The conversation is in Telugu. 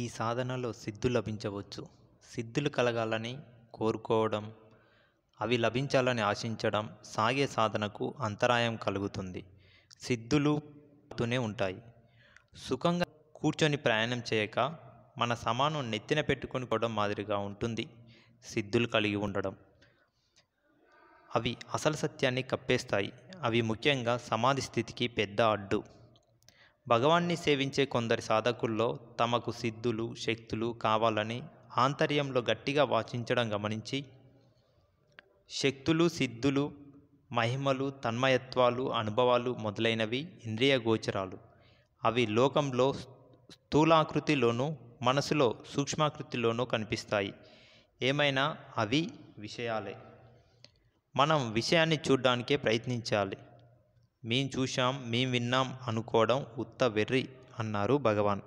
ఈ సాధనలో సిద్ధు లభించవచ్చు సిద్ధులు కలగాలని కోరుకోవడం అవి లభించాలని ఆశించడం సాగే సాధనకు అంతరాయం కలుగుతుంది సిద్ధులు తూనే ఉంటాయి సుఖంగా కూర్చొని ప్రయాణం చేయక మన సమానం నెత్తిన పెట్టుకొని పోవడం మాదిరిగా ఉంటుంది సిద్ధులు కలిగి ఉండడం అవి అసలు సత్యాన్ని కప్పేస్తాయి అవి ముఖ్యంగా సమాధి స్థితికి పెద్ద అడ్డు భగవాన్ని సేవించే కొందరి సాధకుల్లో తమకు సిద్ధులు శక్తులు కావాలని ఆంతర్యంలో గట్టిగా వాచించడం గమనించి శక్తులు సిద్ధులు మహిమలు తన్మయత్వాలు అనుభవాలు మొదలైనవి ఇంద్రియ గోచరాలు అవి లోకంలో స్థూలాకృతిలోనూ మనసులో సూక్ష్మాకృతిలోనూ కనిపిస్తాయి ఏమైనా అవి విషయాలే మనం విషయాన్ని చూడడానికే ప్రయత్నించాలి మేం చూశాం మేం విన్నాం అనుకోవడం ఉత్త వెర్రి అన్నారు భగవాన్